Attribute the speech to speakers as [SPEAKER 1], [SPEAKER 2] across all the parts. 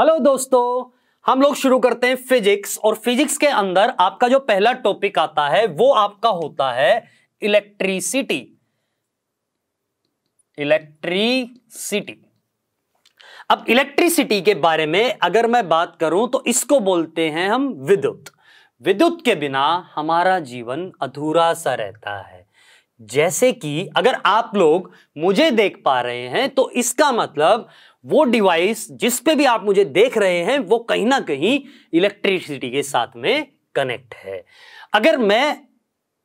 [SPEAKER 1] Hello दोस्तों हम लोग शुरू करते हैं फिजिक्स और फिजिक्स के अंदर आपका जो पहला टॉपिक आता है वो आपका होता है इलेक्ट्रिसिटी इलेक्ट्रिसिटी अब इलेक्ट्रिसिटी के बारे में अगर मैं बात करूं तो इसको बोलते हैं हम विद्युत विद्युत के बिना हमारा जीवन अधूरा सा रहता है जैसे कि अगर आप लोग मुझे देख पा रहे हैं तो इसका मतलब वो डिवाइस जिस पे भी आप मुझे देख रहे हैं वो कहीं ना कहीं इलेक्ट्रिसिटी के साथ में कनेक्ट है अगर मैं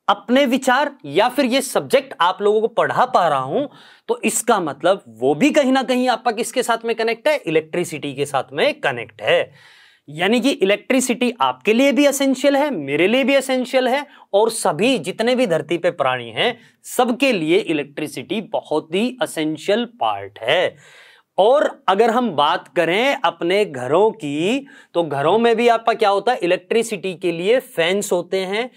[SPEAKER 1] अपने विचार या फिर ये सब्जेक्ट आप लोगों को पढ़ा पा रहा हूं तो इसका मतलब वो भी कहीं ना कहीं आपका किसके साथ में कनेक्ट है इलेक्ट्रिसिटी के साथ में कनेक्ट है यानी कि इलेक्ट्रिसिटी आपके लिए भी असेंशियल है मेरे लिए भी असेंशियल है और सभी जितने भी धरती पे प्राणी हैं सबके लिए इलेक्ट्रिसिटी बहुत ही असेंशियल पार्ट है और अगर हम बात करें अपने घरों की तो घरों में भी आपका क्या होता है इलेक्ट्रिसिटी के लिए फैंस होते हैं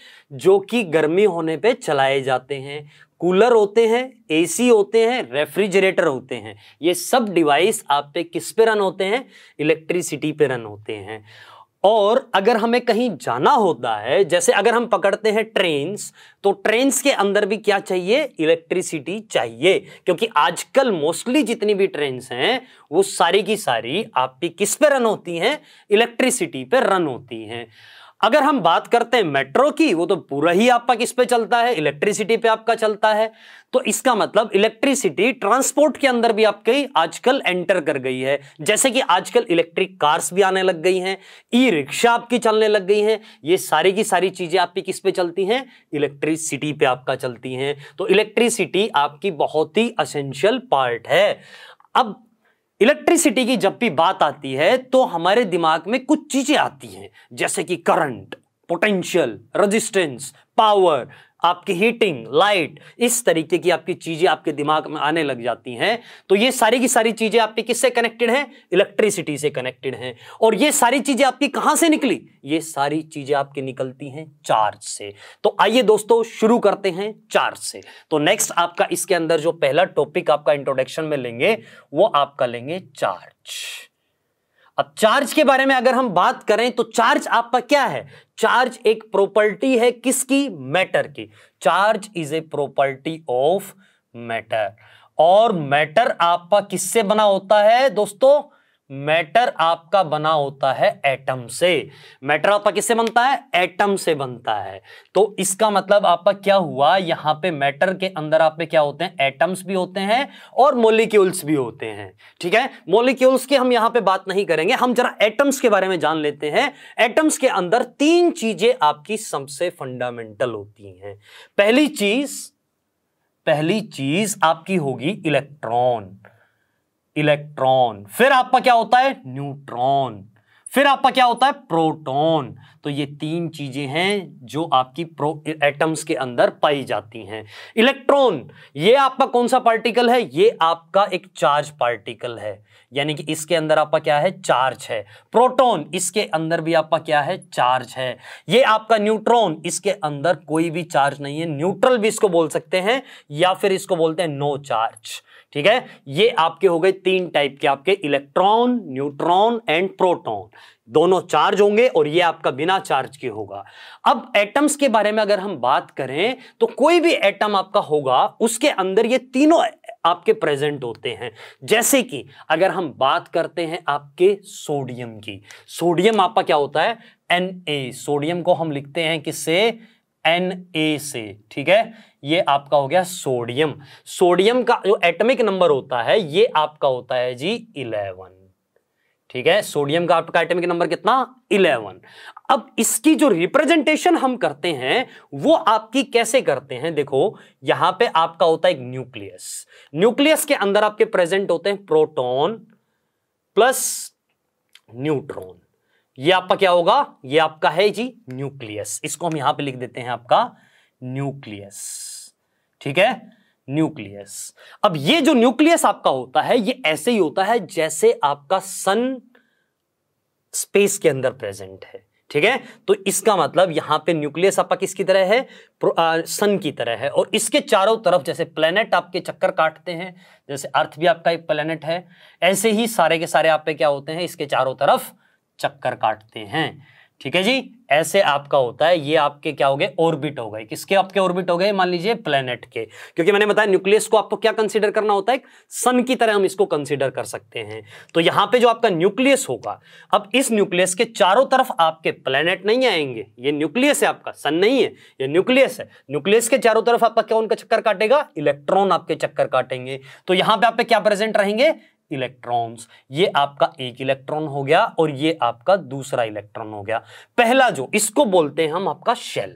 [SPEAKER 1] जो कि गर्मी होने पे चलाए जाते हैं कूलर होते हैं एसी होते हैं रेफ्रिजरेटर होते हैं ये सब डिवाइस आप पे किस पे रन होते हैं इलेक्ट्रिसिटी पे रन होते हैं और अगर हमें कहीं जाना होता है जैसे अगर हम पकड़ते हैं ट्रेन्स तो ट्रेन्स के अंदर भी क्या चाहिए इलेक्ट्रिसिटी चाहिए क्योंकि आजकल मोस्टली जितनी भी ट्रेन्स हैं वो सारी की सारी आपकी किस पे रन होती हैं इलेक्ट्रिसिटी पे रन होती हैं अगर हम बात करते हैं मेट्रो की वो तो पूरा ही आपका किस पे चलता है इलेक्ट्रिसिटी पे आपका चलता है तो इसका मतलब इलेक्ट्रिसिटी ट्रांसपोर्ट के अंदर भी आपकी आजकल एंटर कर गई है जैसे कि आजकल इलेक्ट्रिक कार्स भी आने लग गई हैं ई रिक्शा आपकी चलने लग गई हैं ये सारी की सारी चीज़ें आपकी किस पे चलती हैं इलेक्ट्रिसिटी पे आपका चलती हैं तो इलेक्ट्रिसिटी आपकी बहुत ही असेंशियल पार्ट है अब इलेक्ट्रिसिटी की जब भी बात आती है तो हमारे दिमाग में कुछ चीजें आती हैं जैसे कि करंट पोटेंशियल रेजिस्टेंस पावर आपकी हीटिंग लाइट इस तरीके की आपकी चीज़ें आपके दिमाग में आने लग जाती हैं तो ये सारी की सारी चीज़ें आपकी किससे कनेक्टेड हैं इलेक्ट्रिसिटी से कनेक्टेड हैं और ये सारी चीज़ें आपकी कहां से निकली ये सारी चीज़ें आपकी निकलती हैं चार्ज से तो आइए दोस्तों शुरू करते हैं चार्ज से तो नेक्स्ट आपका इसके अंदर जो पहला टॉपिक आपका इंट्रोडक्शन में लेंगे वो आपका लेंगे चार्ज अब चार्ज के बारे में अगर हम बात करें तो चार्ज आपका क्या है चार्ज एक प्रॉपर्टी है किसकी मैटर की charge is a property of matter और मैटर आपका किससे बना होता है दोस्तों मैटर आपका बना होता है एटम से मैटर आपका किससे बनता है एटम से बनता है तो इसका मतलब आपका क्या हुआ यहां पे मैटर के अंदर आप पे क्या होते हैं एटम्स भी होते हैं और मोलिक्यूल्स भी होते हैं ठीक है मोलिक्यूल्स की हम यहां पे बात नहीं करेंगे हम जरा एटम्स के बारे में जान लेते हैं एटम्स के अंदर तीन चीजें आपकी सबसे फंडामेंटल होती हैं पहली चीज पहली चीज आपकी होगी इलेक्ट्रॉन इलेक्ट्रॉन फिर आपका क्या होता है न्यूट्रॉन फिर आपका क्या होता है प्रोटॉन तो ये तीन चीजें हैं जो आपकी प्रो एटम्स के अंदर पाई जाती हैं इलेक्ट्रॉन ये आपका कौन सा पार्टिकल है ये आपका एक चार्ज पार्टिकल है यानी कि इसके अंदर आपका क्या है चार्ज है प्रोटॉन इसके अंदर भी आपका क्या है चार्ज है ये आपका न्यूट्रॉन इसके अंदर कोई भी चार्ज नहीं है न्यूट्रल भी इसको बोल सकते हैं या फिर इसको बोलते हैं नो चार्ज ठीक है ये आपके हो गए तीन टाइप के आपके इलेक्ट्रॉन न्यूट्रॉन एंड प्रोटॉन दोनों चार्ज होंगे और ये आपका बिना चार्ज के होगा अब एटम्स के बारे में अगर हम बात करें तो कोई भी एटम आपका होगा उसके अंदर ये तीनों आपके प्रेजेंट होते हैं जैसे कि अगर हम बात करते हैं आपके सोडियम की सोडियम आपका क्या होता है एन सोडियम को हम लिखते हैं किससे एन ए से ठीक है ये आपका हो गया सोडियम सोडियम का जो एटमिक नंबर होता है ये आपका होता है जी इलेवन ठीक है सोडियम का आपका एटमिक नंबर कितना इलेवन अब इसकी जो रिप्रेजेंटेशन हम करते हैं वो आपकी कैसे करते हैं देखो यहां पे आपका होता है एक न्यूक्लियस न्यूक्लियस के अंदर आपके प्रेजेंट होते हैं प्रोटोन प्लस न्यूट्रॉन ये आपका क्या होगा ये आपका है जी न्यूक्लियस इसको हम यहां पे लिख देते हैं आपका न्यूक्लियस ठीक है न्यूक्लियस अब ये जो न्यूक्लियस आपका होता है ये ऐसे ही होता है जैसे आपका सन स्पेस के अंदर प्रेजेंट है ठीक है तो इसका मतलब यहां पे न्यूक्लियस आपका किसकी तरह है आ, सन की तरह है और इसके चारों तरफ जैसे प्लेनेट आपके चक्कर काटते हैं जैसे अर्थ भी आपका एक प्लेनेट है ऐसे ही सारे के सारे आप पे क्या होते हैं इसके चारों तरफ चक्कर काटते हैं ठीक है जी ऐसे आपका होता है ये आपके क्या हो गए ऑर्बिट हो गए किसके आपके ऑर्बिट हो गए मान लीजिए प्लेनेट के क्योंकि मैंने बताया न्यूक्लियस को आपको क्या कंसीडर करना होता है सन की तरह हम इसको कंसीडर कर सकते हैं तो यहां पे जो आपका न्यूक्लियस होगा अब इस न्यूक्लियस के चारों तरफ आपके प्लेनेट नहीं आएंगे ये न्यूक्लियस है आपका सन नहीं है ये न्यूक्लियस है न्यूक्लियस के चारों तरफ आपका क्या उनका चक्कर काटेगा इलेक्ट्रॉन आपके चक्कर काटेंगे तो यहां पर आप क्या प्रेजेंट रहेंगे इलेक्ट्रॉन्स ये आपका एक इलेक्ट्रॉन हो गया और ये आपका दूसरा इलेक्ट्रॉन हो गया पहला जो इसको बोलते हैं हम आपका शेल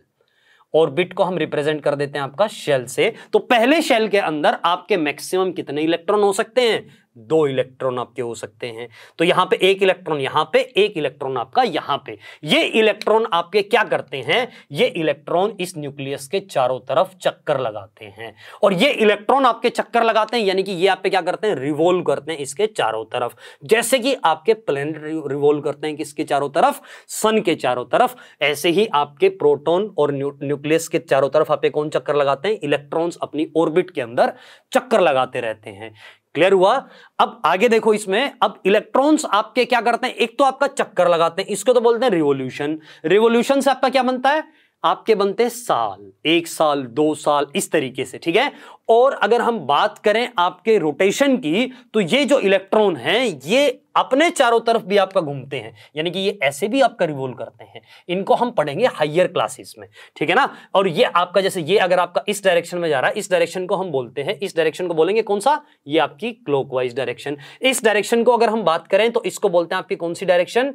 [SPEAKER 1] ऑर्बिट को हम रिप्रेजेंट कर देते हैं आपका शेल से तो पहले शेल के अंदर आपके मैक्सिमम कितने इलेक्ट्रॉन हो सकते हैं दो इलेक्ट्रॉन आपके हो सकते हैं तो यहां पे एक इलेक्ट्रॉन यहां पे एक इलेक्ट्रॉन आपका यहां पे ये इलेक्ट्रॉन आपके क्या करते हैं ये इलेक्ट्रॉन इस न्यूक्लियस के चारों तरफ चक्कर लगाते हैं और ये इलेक्ट्रॉन आपके चक्कर लगाते हैं यानी कि ये आप पे क्या करते हैं रिवोल्व करते हैं इसके चारों तरफ जैसे कि आपके प्लेनेट रिवोल्व करते हैं किसके चारों तरफ सन के चारों तरफ ऐसे ही आपके प्रोटोन और न्यूक्लियस के चारों तरफ आप कौन चक्कर लगाते हैं इलेक्ट्रॉन अपनी ऑर्बिट के अंदर चक्कर लगाते रहते हैं क्लियर हुआ अब आगे देखो इसमें अब इलेक्ट्रॉन्स आपके क्या करते हैं एक तो आपका चक्कर लगाते हैं इसको तो बोलते हैं रिवोल्यूशन रिवोल्यूशन से आपका क्या बनता है आपके बनते हैं साल एक साल दो साल इस तरीके से ठीक है और अगर हम बात करें आपके रोटेशन की तो ये जो इलेक्ट्रॉन हैं ये अपने चारों तरफ भी आपका घूमते हैं यानी कि ये ऐसे भी आपका रिवोल्व करते हैं इनको हम पढ़ेंगे हाइयर क्लासेस में ठीक है ना और ये आपका जैसे ये अगर आपका इस डायरेक्शन में जा रहा है इस डायरेक्शन को हम बोलते हैं इस डायरेक्शन को बोलेंगे कौन सा ये आपकी क्लोकवाइज डायरेक्शन इस डायरेक्शन को अगर हम बात करें तो इसको बोलते हैं आपकी कौन सी डायरेक्शन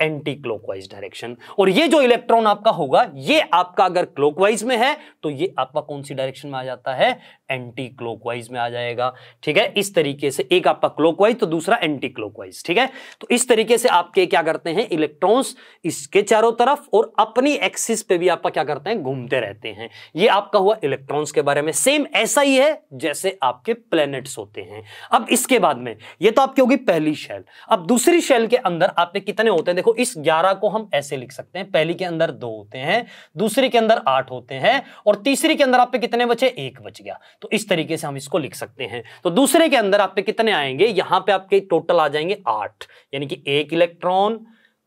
[SPEAKER 1] एंटी क्लोकवाइज डायरेक्शन और ये जो इलेक्ट्रॉन आपका होगा ये आपका अगर क्लोकवाइज में है तो ये आपका कौन सी डायरेक्शन में आ जाता है एंटी क्लोकवाइज में आ जाएगा ठीक है इस तरीके से एक आपका क्लोकवाइज तो दूसरा एंटी क्लोकवाइज ठीक है तो इस तरीके से आपके क्या करते हैं इलेक्ट्रॉन्स इसके चारों तरफ और अपनी एक्सिस पे भी आपका क्या करते हैं घूमते रहते हैं ये आपका हुआ इलेक्ट्रॉन्स के बारे में सेम ऐसा ही है जैसे आपके प्लेनेट्स होते हैं अब इसके बाद में ये तो आपकी होगी पहली शेल अब दूसरी शेल के अंदर आपने कितने होते हैं देखो देखो इस ग्यारह को हम ऐसे लिख सकते हैं पहली के अंदर दो होते हैं दूसरी के अंदर आठ होते हैं और तीसरी के अंदर आप पे कितने बचे एक बच गया तो इस तरीके से हम इसको लिख सकते हैं तो दूसरे के अंदर आप पे कितने आएंगे यहां पे आपके टोटल आ जाएंगे आठ यानी कि एक इलेक्ट्रॉन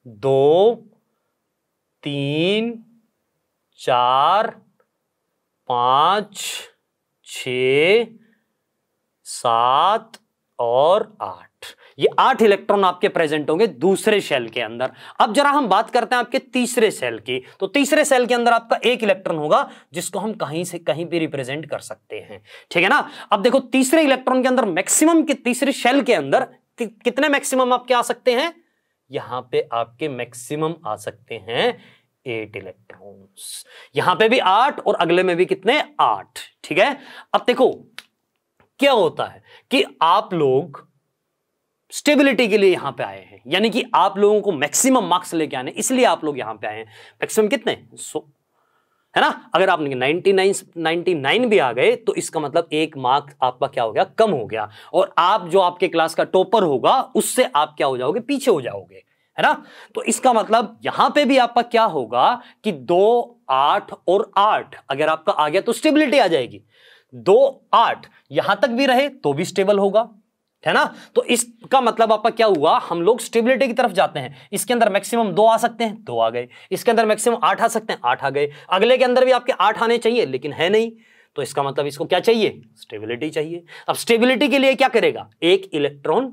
[SPEAKER 1] दो तीन चार पांच छ सात और आठ ये आठ इलेक्ट्रॉन आपके प्रेजेंट होंगे दूसरे शेल के अंदर अब जरा हम बात करते हैं आपके तीसरे सेल की तो तीसरे सेल के अंदर आपका एक इलेक्ट्रॉन होगा जिसको हम कहीं से कहीं भी रिप्रेजेंट कर सकते हैं ठीक है ना अब देखो तीसरे इलेक्ट्रॉन के अंदर मैक्सिमम के तीसरे शेल के अंदर कितने मैक्सिमम आपके आ सकते हैं यहां पे आपके मैक्सिमम आ सकते हैं एट इलेक्ट्रॉन्स यहां पे भी आठ और अगले में भी कितने आठ ठीक है अब देखो क्या होता है कि आप लोग स्टेबिलिटी के लिए यहां पे आए हैं यानी कि आप लोगों को मैक्सिमम मार्क्स लेके आने इसलिए आप लोग यहां पे आए हैं मैक्सिमम कितने सो है ना अगर आप 99 99 भी आ गए तो इसका मतलब एक मार्क आपका क्या हो गया कम हो गया और आप जो आपके क्लास का टॉपर होगा उससे आप क्या हो जाओगे पीछे हो जाओगे है ना तो इसका मतलब यहां पे भी आपका क्या होगा कि दो आठ और आठ अगर आपका आ गया तो स्टेबिलिटी आ जाएगी दो आठ यहां तक भी रहे तो भी स्टेबल होगा है ना तो इसका मतलब आपका क्या हुआ हम लोग स्टेबिलिटी की तरफ जाते हैं इसके अंदर मैक्सिमम दो आ सकते हैं दो आ गए इसके अंदर मैक्सिमम आठ आ सकते हैं आठ आ गए अगले के अंदर भी आपके आठ आने चाहिए लेकिन है नहीं तो इसका मतलब इसको क्या चाहिए स्टेबिलिटी चाहिए अब स्टेबिलिटी के लिए क्या करेगा एक इलेक्ट्रॉन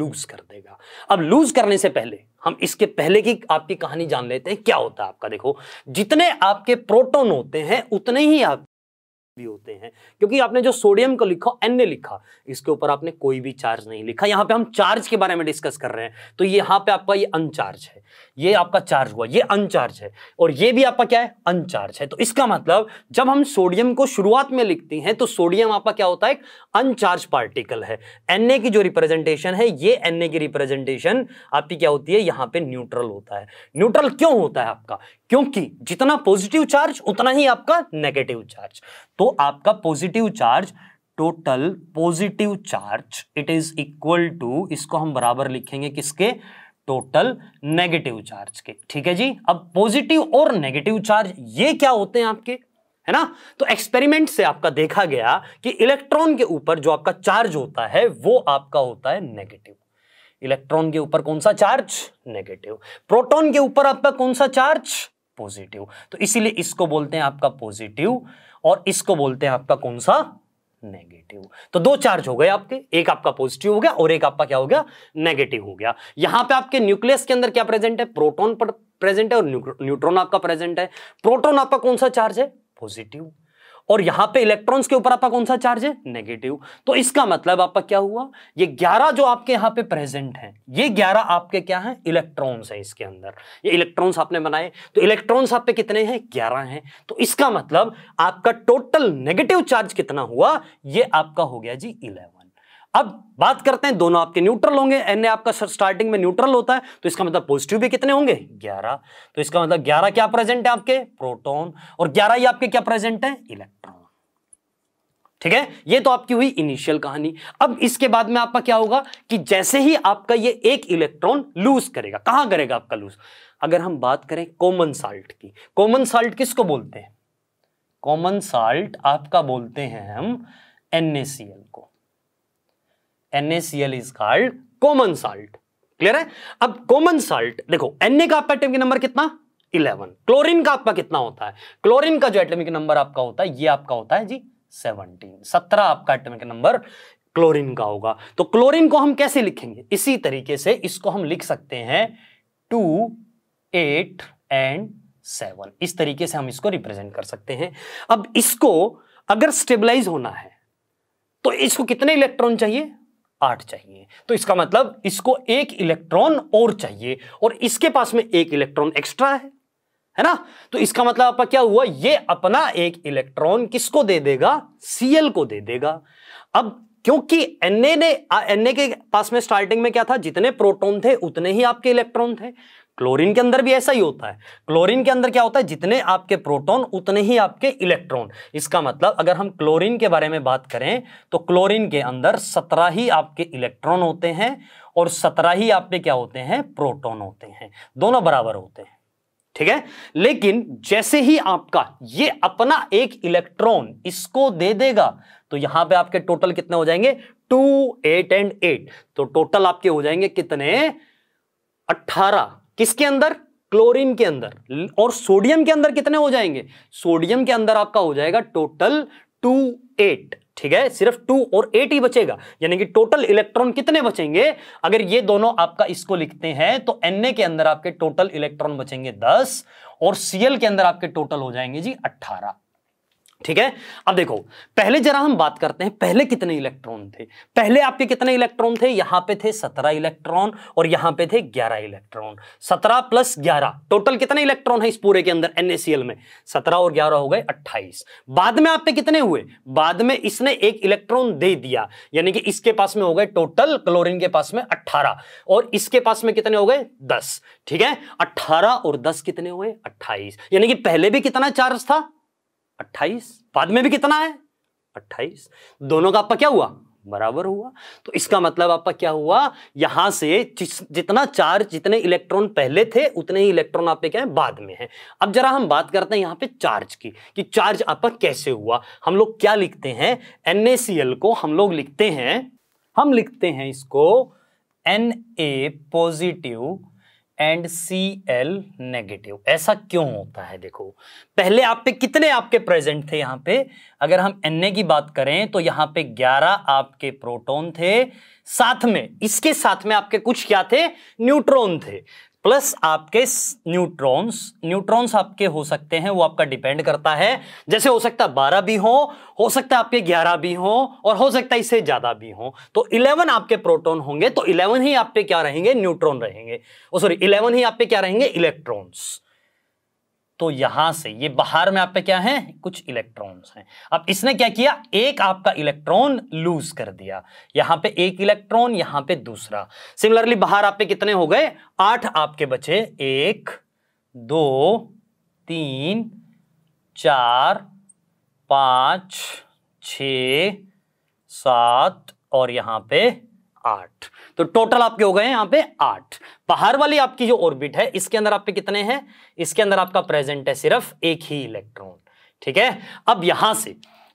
[SPEAKER 1] लूज कर देगा अब लूज करने से पहले हम इसके पहले की आपकी कहानी जान लेते हैं क्या होता है आपका देखो जितने आपके प्रोटोन होते हैं उतने ही आप भी होते हैं क्योंकि आपने जो सोडियम को लिखा एन ने लिखा इसके ऊपर आपने कोई भी चार्ज नहीं लिखा यहाँ पे हम चार्ज के बारे में डिस्कस कर रहे हैं तो यहाँ पे आपका ये अनचार्ज है ये आपका चार्ज हुआ ये अनचार्ज है और ये भी आपका क्या है अनचार्ज है तो इसका मतलब जब हम सोडियम को शुरुआत में लिखते हैं तो सोडियम आपका क्या होता है एक अनचार्ज पार्टिकल है एन की जो रिप्रेजेंटेशन है ये एन की रिप्रेजेंटेशन आपकी क्या होती है यहाँ पे न्यूट्रल होता है न्यूट्रल क्यों होता है आपका क्योंकि जितना पॉजिटिव चार्ज उतना ही आपका नेगेटिव चार्ज तो आपका positive charge total positive charge it is equal to इसको हम बराबर लिखेंगे किसके टोटल नेगेटिव चार्ज के ठीक है जी अब पॉजिटिव और नेगेटिव चार्ज ये क्या होते हैं आपके है ना तो एक्सपेरिमेंट से आपका देखा गया कि इलेक्ट्रॉन के ऊपर जो आपका चार्ज होता है वो आपका होता है नेगेटिव इलेक्ट्रॉन के ऊपर कौन सा चार्ज नेगेटिव प्रोटॉन के ऊपर आपका कौन सा चार्ज पॉजिटिव तो इसीलिए इसको बोलते हैं आपका पॉजिटिव और इसको बोलते हैं आपका कौन सा नेगेटिव तो दो चार्ज हो गए आपके एक आपका पॉजिटिव हो गया और एक आपका क्या हो गया नेगेटिव हो गया यहां पे आपके न्यूक्लियस के अंदर क्या प्रेजेंट है प्रोटॉन पर प्रेजेंट है और न्यूट्रॉन आपका प्रेजेंट है प्रोटॉन आपका कौन सा चार्ज है पॉजिटिव और यहां पे इलेक्ट्रॉन्स के ऊपर आपका कौन सा चार्ज है नेगेटिव तो इसका मतलब आपका क्या हुआ ये ग्यारह जो आपके यहां पे प्रेजेंट है ये ग्यारह आपके क्या है इलेक्ट्रॉन्स है इसके अंदर ये इलेक्ट्रॉन्स आपने बनाए तो इलेक्ट्रॉन्स आप पे कितने हैं ग्यारह हैं तो इसका मतलब आपका टोटल नेगेटिव चार्ज कितना हुआ ये आपका हो गया जी इलेवन अब बात करते हैं दोनों आपके न्यूट्रल होंगे एन ए आपका स्टार्टिंग में न्यूट्रल होता है तो इसका मतलब पॉजिटिव भी कितने होंगे 11 तो इसका मतलब 11 क्या प्रेजेंट है आपके प्रोटॉन और 11 ही आपके क्या प्रेजेंट है इलेक्ट्रॉन ठीक है ये तो आपकी हुई इनिशियल कहानी अब इसके बाद में आपका क्या होगा कि जैसे ही आपका ये एक इलेक्ट्रॉन लूज करेगा कहां करेगा आपका लूज अगर हम बात करें कॉमन साल्ट की कॉमन साल्ट किसको बोलते हैं कॉमन साल्ट आपका बोलते हैं हम एनएसीएल को NaCl is called common salt. Clear है अब common salt देखो Na का आपका एटमिक नंबर कितना 11 क्लोरीन का आपका कितना होता है क्लोरीन का जो एटमिक नंबर आपका होता है ये आपका होता है जी 17 17 आपका एटमिक नंबर क्लोरीन का होगा तो क्लोरीन को हम कैसे लिखेंगे इसी तरीके से इसको हम लिख सकते हैं टू एट एंड सेवन इस तरीके से हम इसको रिप्रेजेंट कर सकते हैं अब इसको अगर स्टेबलाइज होना है तो इसको कितने इलेक्ट्रॉन चाहिए आठ चाहिए तो इसका मतलब इसको एक इलेक्ट्रॉन और चाहिए और इसके पास में एक इलेक्ट्रॉन एक्स्ट्रा है है ना तो इसका मतलब आपका क्या हुआ ये अपना एक इलेक्ट्रॉन किसको दे देगा सीएल को दे देगा अब क्योंकि एन ने एन के पास में स्टार्टिंग में क्या था जितने प्रोटॉन थे उतने ही आपके इलेक्ट्रॉन थे क्लोरीन के अंदर भी ऐसा ही होता है क्लोरीन के अंदर क्या होता है जितने आपके प्रोटॉन उतने ही आपके इलेक्ट्रॉन इसका मतलब अगर हम क्लोरीन के बारे में बात करें तो क्लोरीन के अंदर सत्रह ही आपके इलेक्ट्रॉन होते हैं और सत्रह ही आपके क्या होते हैं प्रोटॉन होते हैं दोनों बराबर होते हैं ठीक है लेकिन जैसे ही आपका ये अपना एक इलेक्ट्रॉन इसको दे देगा तो यहां पे आपके टोटल कितने हो जाएंगे टू एट एंड एट तो टोटल आपके हो जाएंगे कितने अट्ठारह किसके अंदर क्लोरीन के अंदर और सोडियम के अंदर कितने हो जाएंगे सोडियम के अंदर आपका हो जाएगा टोटल टू एट ठीक है सिर्फ टू और एट ही बचेगा यानी कि टोटल इलेक्ट्रॉन कितने बचेंगे अगर ये दोनों आपका इसको लिखते हैं तो एन के अंदर आपके टोटल इलेक्ट्रॉन बचेंगे दस और सीएल के अंदर आपके टोटल हो जाएंगे जी अट्ठारह ठीक है अब देखो पहले जरा हम बात करते हैं पहले कितने इलेक्ट्रॉन थे पहले आपके कितने इलेक्ट्रॉन थे यहां पे थे सत्रह इलेक्ट्रॉन और यहां पे थे ग्यारह इलेक्ट्रॉन सत्रह प्लस ग्यारह टोटल कितने इलेक्ट्रॉन है इस पूरे के अंदर एनएसीएल में सत्रह और ग्यारह हो गए अट्ठाईस बाद में आपके कितने हुए बाद में इसने एक इलेक्ट्रॉन दे दिया यानी कि इसके पास में हो गए टोटल क्लोरिन के पास में अट्ठारह और इसके पास में कितने हो गए दस ठीक है अट्ठारह और दस कितने हुए अट्ठाईस यानी कि पहले भी कितना चार्ज था अट्ठाईस बाद में भी कितना है अट्ठाईस दोनों का आपका क्या हुआ बराबर हुआ तो इसका मतलब आपका क्या हुआ यहां से जितना चार्ज जितने इलेक्ट्रॉन पहले थे उतने ही इलेक्ट्रॉन आप क्या है बाद में है अब जरा हम बात करते हैं यहां पे चार्ज की कि चार्ज आपका कैसे हुआ हम लोग क्या लिखते हैं एन को हम लोग लिखते हैं हम लिखते हैं इसको N A positive and C L negative ऐसा क्यों होता है देखो पहले आप पे कितने आपके प्रेजेंट थे यहाँ पे अगर हम एन की बात करें तो यहाँ पे 11 आपके प्रोटॉन थे साथ में इसके साथ में आपके कुछ क्या थे न्यूट्रॉन थे प्लस आपके न्यूट्रॉन्स न्यूट्रॉन्स आपके हो सकते हैं वो आपका डिपेंड करता है जैसे हो सकता है बारह भी हो हो सकता है आपके ग्यारह भी हो और हो सकता है इससे ज्यादा भी हो तो इलेवन आपके प्रोटॉन होंगे तो इलेवन ही आप पे क्या रहेंगे न्यूट्रॉन रहेंगे सॉरी इलेवन ही आप पे क्या रहेंगे इलेक्ट्रॉन्स तो यहां से ये बाहर में आप पे क्या है कुछ इलेक्ट्रॉन्स हैं अब इसने क्या किया एक आपका इलेक्ट्रॉन लूज कर दिया यहां पे एक इलेक्ट्रॉन यहां पे दूसरा सिमिलरली बाहर आप पे कितने हो गए आठ आपके बचे एक दो तीन चार पांच छ सात और यहाँ पे आठ तो टोटल आपके हो गए यहां पे आठ बाहर वाली आपकी जो ऑर्बिट है इसके अंदर आपके कितने हैं इसके अंदर आपका प्रेजेंट है सिर्फ एक ही इलेक्ट्रॉन ठीक है अब यहां से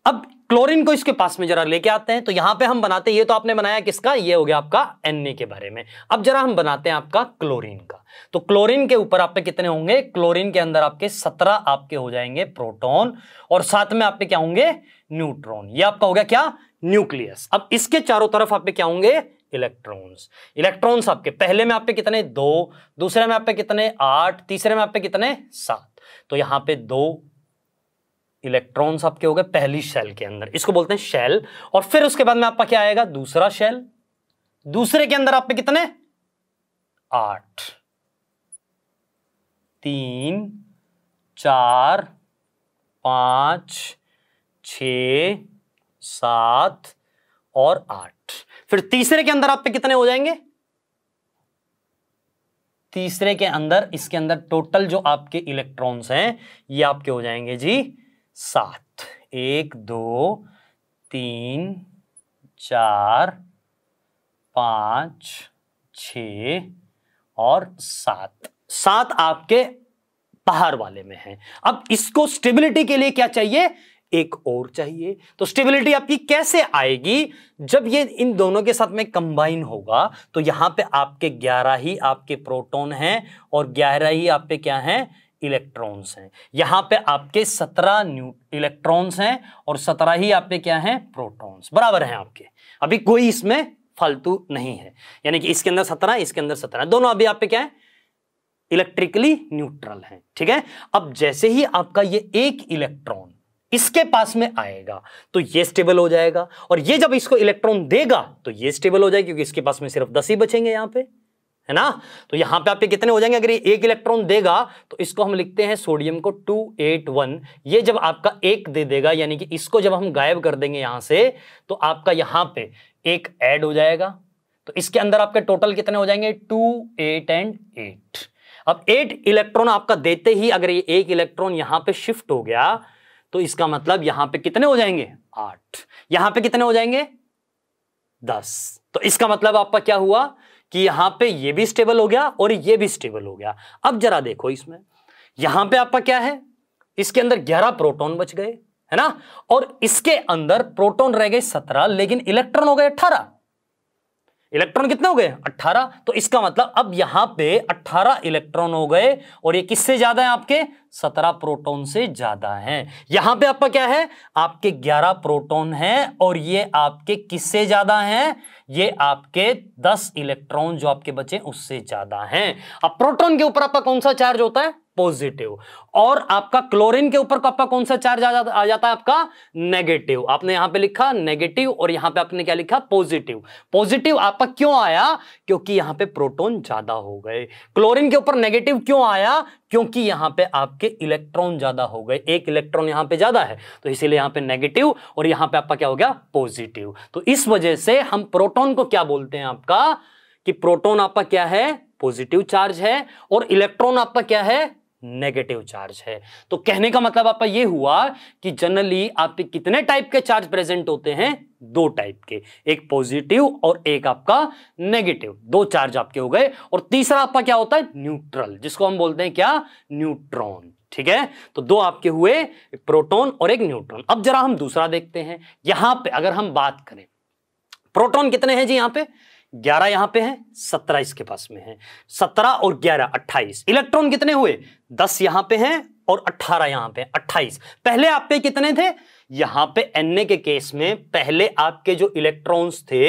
[SPEAKER 1] अब क्लोरीन को इसके पास में जरा लेके आते हैं तो यहां पे हम बनाते हैं ये तो आपने बनाया किसका ये हो गया आपका एन के बारे में अब जरा हम बनाते हैं आपका क्लोरीन का तो क्लोरीन के ऊपर आपके कितने होंगे क्लोरीन के अंदर आपके सत्रह आपके हो जाएंगे प्रोटॉन और साथ में आपके क्या होंगे न्यूट्रॉन ये आपका हो गया क्या न्यूक्लियस अब इसके चारों तरफ आपके क्या होंगे इलेक्ट्रॉन्स इलेक्ट्रॉन्स आपके पहले में आप पे कितने दो दूसरे में आप पे कितने आठ तीसरे में आप पे कितने सात तो यहां पे दो इलेक्ट्रॉन्स आपके हो गए पहली शेल के अंदर इसको बोलते हैं शेल और फिर उसके बाद में आपका क्या आएगा दूसरा शेल दूसरे के अंदर आप पे कितने आठ तीन चार पांच छ सात और आठ फिर तीसरे के अंदर आपके कितने हो जाएंगे तीसरे के अंदर इसके अंदर टोटल जो आपके इलेक्ट्रॉन्स हैं ये आपके हो जाएंगे जी सात एक दो तीन चार पांच छ और सात सात आपके बाहर वाले में हैं अब इसको स्टेबिलिटी के लिए क्या चाहिए एक और चाहिए तो स्टेबिलिटी आपकी कैसे आएगी जब ये इन दोनों के साथ में कंबाइन होगा तो यहां पे आपके ग्यारह ही आपके प्रोटॉन हैं और ग्यारह ही आप पे क्या हैं इलेक्ट्रॉन्स हैं यहां पे आपके सत्रह न्यू इलेक्ट्रॉन्स हैं और सत्रह ही आप पे क्या हैं प्रोटॉन्स बराबर हैं आपके अभी कोई इसमें फालतू नहीं है यानी कि इसके अंदर सत्रह इसके अंदर सत्रह दोनों अभी आप पे क्या है इलेक्ट्रिकली न्यूट्रल है ठीक है अब जैसे ही आपका ये एक इलेक्ट्रॉन इसके पास में आएगा तो ये स्टेबल हो जाएगा और ये जब इसको इलेक्ट्रॉन देगा तो ये स्टेबल हो जाएगा क्योंकि इसके पास में सिर्फ दस ही बचेंगे यहां पे है ना तो यहां पे आपके कितने हो जाएंगे अगर ये एक इलेक्ट्रॉन देगा तो इसको हम लिखते हैं सोडियम को 281 ये जब आपका एक दे देगा यानी कि इसको जब हम गायब कर देंगे यहां से तो आपका यहां पे एक ऐड हो जाएगा तो इसके अंदर आपके टोटल कितने हो जाएंगे टू एट एंड एट अब एट इलेक्ट्रॉन आपका देते ही अगर ये एक इलेक्ट्रॉन यहां पे शिफ्ट हो गया तो इसका मतलब यहां पे कितने हो जाएंगे आठ यहां पे कितने हो जाएंगे दस तो इसका मतलब आपका क्या हुआ कि यहां पे ये भी स्टेबल हो गया और ये भी स्टेबल हो गया अब जरा देखो इसमें यहां पे आपका क्या है इसके अंदर ग्यारह प्रोटॉन बच गए है ना और इसके अंदर प्रोटॉन रह गए सत्रह लेकिन इलेक्ट्रॉन हो गए अट्ठारह इलेक्ट्रॉन कितने हो गए 18 तो इसका मतलब अब यहां पे 18 इलेक्ट्रॉन हो गए और ये किससे ज्यादा है आपके 17 प्रोटॉन से ज्यादा हैं यहां पे आपका क्या है आपके 11 प्रोटॉन हैं और ये आपके किससे ज्यादा हैं ये आपके 10 इलेक्ट्रॉन जो आपके बचे उससे ज्यादा हैं अब प्रोटॉन के ऊपर आपका कौन सा चार्ज होता है पॉजिटिव और आपका क्लोरीन के ऊपर आपका कौन सा चार्ज आ, जा, आ जाता है आपका नेगेटिव आपने यहां पे लिखा नेगेटिव और यहां पे आपने क्या लिखा पॉजिटिव पॉजिटिव आपका क्यों आया क्योंकि यहां पे प्रोटॉन ज्यादा हो गए क्लोरीन के ऊपर नेगेटिव क्यों आया क्योंकि यहां पे आपके इलेक्ट्रॉन ज्यादा हो गए एक इलेक्ट्रॉन यहां पे ज्यादा है तो इसीलिए यहां पे नेगेटिव और यहां पे आपका क्या हो गया पॉजिटिव तो इस वजह से हम प्रोटॉन को क्या बोलते हैं आपका कि प्रोटॉन आपका क्या है पॉजिटिव चार्ज है और इलेक्ट्रॉन आपका क्या है नेगेटिव चार्ज है तो कहने का मतलब आपका ये हुआ कि जनरली आपके कितने टाइप के चार्ज प्रेजेंट होते हैं दो टाइप के एक पॉजिटिव और एक आपका नेगेटिव दो चार्ज आपके हो गए और तीसरा आपका क्या होता है न्यूट्रल जिसको हम बोलते हैं क्या न्यूट्रॉन ठीक है तो दो आपके हुए प्रोटोन और एक न्यूट्रॉन अब जरा हम दूसरा देखते हैं यहां पर अगर हम बात करें प्रोटोन कितने हैं जी यहां पर 11 यहां पे है 17 इसके पास में है 17 और 11, 28। इलेक्ट्रॉन कितने हुए दस यहां पे हैं और अट्ठारह यहां पे अट्ठाईस पहले आप पे कितने थे यहां पे एन के केस में पहले आपके जो इलेक्ट्रॉन्स थे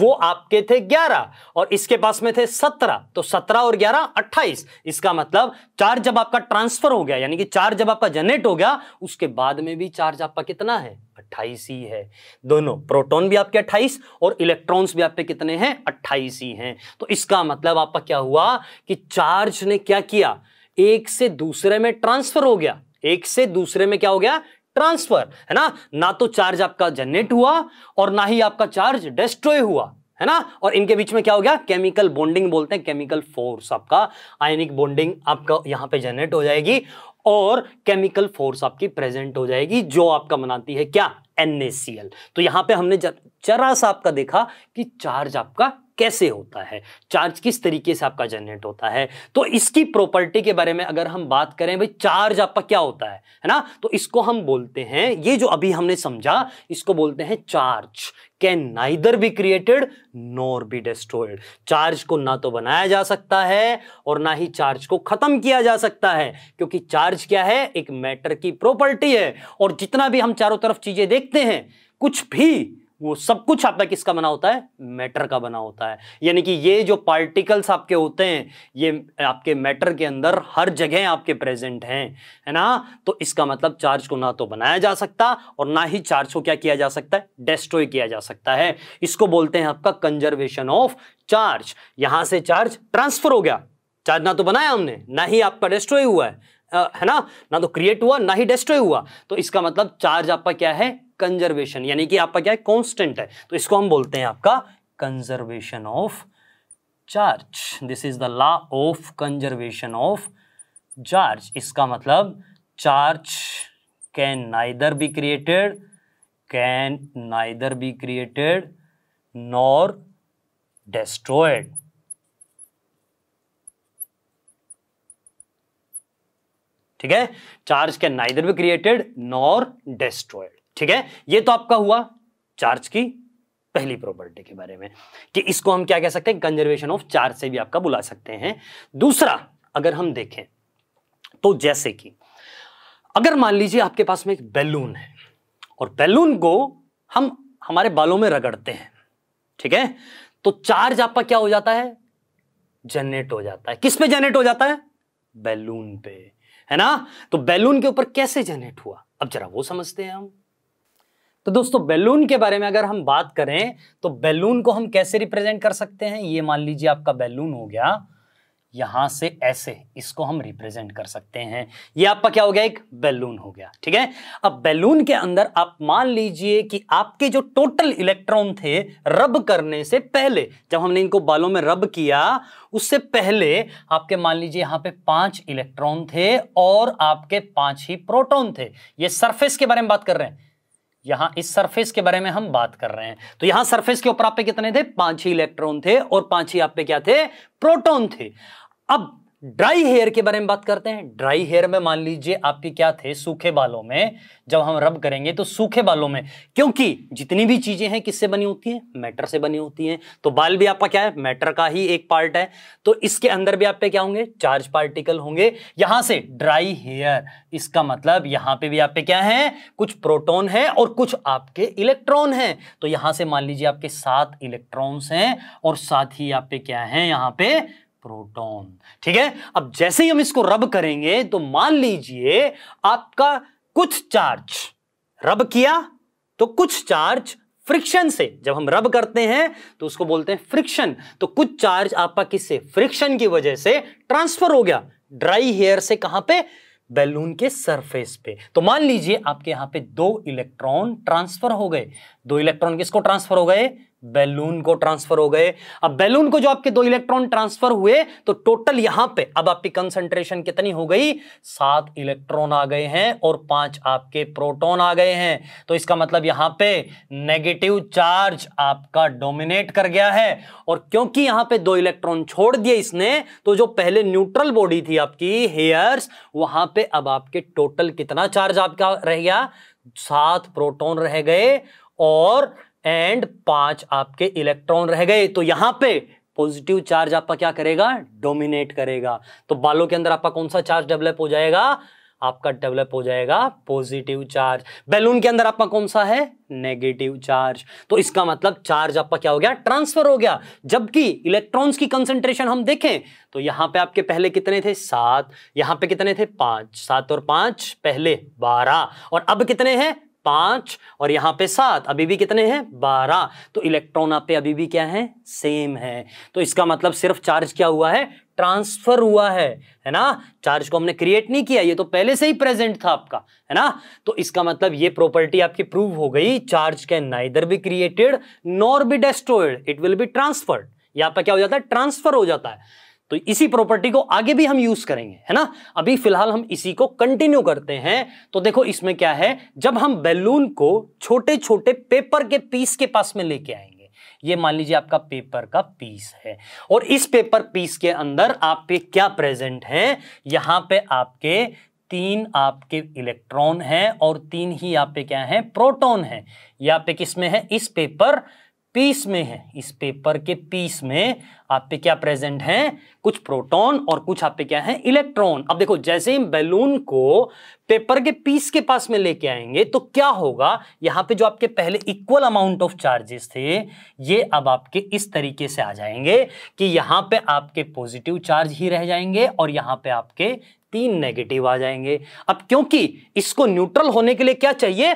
[SPEAKER 1] वो आपके थे 11 और इसके पास में थे 17 तो 17 और 11 28 इसका मतलब चार्ज जब आपका ट्रांसफर हो गया यानी कि चार्ज जब आपका जनरेट हो गया उसके बाद में भी चार्ज आपका कितना है 28 ही है दोनों प्रोटॉन भी आपके 28 और इलेक्ट्रॉन्स भी आप कितने हैं अट्ठाईस ही है तो इसका मतलब आपका क्या हुआ कि चार्ज ने क्या किया एक से दूसरे में ट्रांसफर हो गया एक से दूसरे में क्या हो गया ट्रांसफर है ना ना तो चार्ज आपका जनरेट हुआ और ना ही आपका चार्ज डिस्ट्रॉय हुआ है ना और इनके बीच में क्या हो गया केमिकल बॉन्डिंग बोलते हैं केमिकल फोर्स आपका आयनिक बॉन्डिंग आपका यहां पे जनरेट हो जाएगी और केमिकल फोर्स आपकी प्रेजेंट हो जाएगी जो आपका बनाती है क्या NaCl तो यहां पे हमने जरा सा आपका देखा कि चार्ज आपका कैसे होता है चार्ज किस तरीके से आपका जनरेट होता है तो इसकी प्रॉपर्टी के बारे में अगर हम बात करें भाई चार्ज आपका क्या होता है है ना तो इसको हम बोलते हैं ये जो अभी हमने समझा इसको बोलते हैं charge can neither be created nor be destroyed charge को ना तो बनाया जा सकता है और ना ही चार्ज को खत्म किया जा सकता है क्योंकि चार्ज क्या है एक मैटर की प्रॉपर्टी है और जितना भी हम चारों तरफ चीजें देखते हैं कुछ भी वो सब कुछ आपका किसका बना होता है मैटर का बना होता है यानी कि ये जो पार्टिकल्स आपके होते हैं ये आपके मैटर के अंदर हर जगह आपके प्रेजेंट हैं है ना तो इसका मतलब चार्ज को ना तो बनाया जा सकता और ना ही चार्ज को क्या किया जा सकता है डेस्ट्रॉय किया जा सकता है इसको बोलते हैं आपका कंजर्वेशन ऑफ चार्ज यहां से चार्ज ट्रांसफर हो गया चार्ज ना तो बनाया हमने ना ही आपका डेस्ट्रॉय हुआ है है ना ना तो क्रिएट हुआ ना ही डेस्ट्रॉय हुआ तो इसका मतलब चार्ज आपका क्या है कंजर्वेशन यानी कि आपका क्या है कॉन्स्टेंट है तो इसको हम बोलते हैं आपका conservation of charge this is the law of conservation of charge इसका मतलब charge can neither be created can neither be created nor destroyed ठीक है charge can neither be created nor destroyed ठीक है ये तो आपका हुआ चार्ज की पहली प्रॉपर्टी के बारे में कि इसको हम क्या कह सकते हैं कंजर्वेशन ऑफ चार्ज से भी आपका बुला सकते हैं दूसरा अगर हम देखें तो जैसे कि अगर मान लीजिए आपके पास में एक बैलून है और बैलून को हम हमारे बालों में रगड़ते हैं ठीक है तो चार्ज आपका क्या हो जाता है जनरेट हो जाता है किस पे जनरेट हो जाता है बैलून पे है ना तो बैलून के ऊपर कैसे जनरेट हुआ अब जरा वो समझते हैं हम तो दोस्तों बैलून के बारे में अगर हम बात करें तो बैलून को हम कैसे रिप्रेजेंट कर सकते हैं ये मान लीजिए आपका बैलून हो गया यहां से ऐसे इसको हम रिप्रेजेंट कर सकते हैं ये आपका क्या हो गया एक बैलून हो गया ठीक है अब बैलून के अंदर आप मान लीजिए कि आपके जो टोटल इलेक्ट्रॉन थे रब करने से पहले जब हमने इनको बालों में रब किया उससे पहले आपके मान लीजिए यहां पे पांच इलेक्ट्रॉन थे और आपके पांच ही प्रोटोन थे ये सरफेस के बारे में बात कर रहे हैं यहां इस सरफेस के बारे में हम बात कर रहे हैं तो यहां सरफेस के ऊपर आप पे कितने थे पांच ही इलेक्ट्रॉन थे और पांच ही आप पे क्या थे प्रोटॉन थे अब ड्राई हेयर के बारे में बात करते हैं ड्राई हेयर में मान लीजिए आपके क्या थे सूखे बालों में जब हम रब करेंगे तो सूखे बालों में क्योंकि जितनी भी चीजें हैं किससे बनी होती हैं मैटर से बनी होती हैं तो बाल भी आपका क्या है मैटर का ही एक पार्ट है तो इसके अंदर भी आप पे क्या होंगे चार्ज पार्टिकल होंगे यहां से ड्राई हेयर इसका मतलब यहां पे भी आप पे क्या है कुछ प्रोटोन है और कुछ आपके इलेक्ट्रॉन है तो यहां से मान लीजिए आपके सात इलेक्ट्रॉन्स हैं और साथ ही आप पे क्या है यहां पे प्रोटॉन ठीक है अब जैसे ही हम इसको रब करेंगे तो मान लीजिए आपका कुछ चार्ज रब किया तो कुछ चार्ज फ्रिक्शन से जब हम रब करते हैं तो उसको बोलते हैं फ्रिक्शन तो कुछ चार्ज आपका किससे फ्रिक्शन की वजह से ट्रांसफर हो गया ड्राई हेयर से कहां पे बैलून के सरफेस पे तो मान लीजिए आपके यहां पे दो इलेक्ट्रॉन ट्रांसफर हो गए दो इलेक्ट्रॉन किसको ट्रांसफर हो गए बैलून को ट्रांसफर हो गए अब बैलून को जो आपके दो इलेक्ट्रॉन ट्रांसफर हुए तो टोटल यहां पे अब आपकी कंसंट्रेशन कितनी हो गई सात इलेक्ट्रॉन आ गए हैं और पांच आपके प्रोटॉन आ गए हैं तो इसका मतलब यहां पे नेगेटिव चार्ज आपका डोमिनेट कर गया है और क्योंकि यहां पे दो इलेक्ट्रॉन छोड़ दिए इसने तो जो पहले न्यूट्रल बॉडी थी आपकी हेयर्स वहां पर अब आपके टोटल कितना चार्ज आपका रह गया सात प्रोटोन रह गए और एंड पांच आपके इलेक्ट्रॉन रह गए तो यहां पे पॉजिटिव चार्ज आपका क्या करेगा डोमिनेट करेगा तो बालों के अंदर आपका कौन सा चार्ज डेवलप हो जाएगा आपका डेवलप हो जाएगा पॉजिटिव चार्ज बैलून के अंदर आपका कौन सा है नेगेटिव चार्ज तो इसका मतलब चार्ज आपका क्या हो गया ट्रांसफर हो गया जबकि इलेक्ट्रॉन्स की कंसंट्रेशन हम देखें तो यहां पे आपके पहले कितने थे सात यहां पे कितने थे पांच सात और पांच पहले बारह और अब कितने हैं पांच और यहां पे सात अभी भी कितने हैं बारह तो इलेक्ट्रॉन आप पे अभी भी क्या है सेम है तो इसका मतलब सिर्फ चार्ज क्या हुआ है ट्रांसफर हुआ है है ना चार्ज को हमने क्रिएट नहीं किया ये तो पहले से ही प्रेजेंट था आपका है ना तो इसका मतलब ये प्रॉपर्टी आपकी प्रूव हो गई charge can neither be created nor be destroyed it will be transferred यहां पर क्या हो जाता है ट्रांसफर हो जाता है तो इसी प्रॉपर्टी को आगे भी हम यूज करेंगे है ना अभी फिलहाल हम इसी को कंटिन्यू करते हैं तो देखो इसमें क्या है जब हम बैलून को छोटे छोटे पेपर के पीस के पास में लेके आएंगे ये मान लीजिए आपका पेपर का पीस है और इस पेपर पीस के अंदर आप पे क्या प्रेजेंट है यहां पे आपके तीन आपके इलेक्ट्रॉन हैं और तीन ही यहाँ पे क्या है प्रोटॉन है यहां पे किसमें है इस पेपर पीस में है इस पेपर के पीस में आप पे क्या प्रेजेंट है कुछ प्रोटॉन और कुछ आप पे क्या है इलेक्ट्रॉन अब देखो जैसे ही बैलून को पेपर के पीस के पास में लेके आएंगे तो क्या होगा यहां पे जो आपके पहले इक्वल अमाउंट ऑफ चार्जेस थे ये अब आपके इस तरीके से आ जाएंगे कि यहां पे आपके पॉजिटिव चार्ज ही रह जाएंगे और यहां पे आपके तीन नेगेटिव आ जाएंगे अब क्योंकि इसको न्यूट्रल होने के लिए क्या चाहिए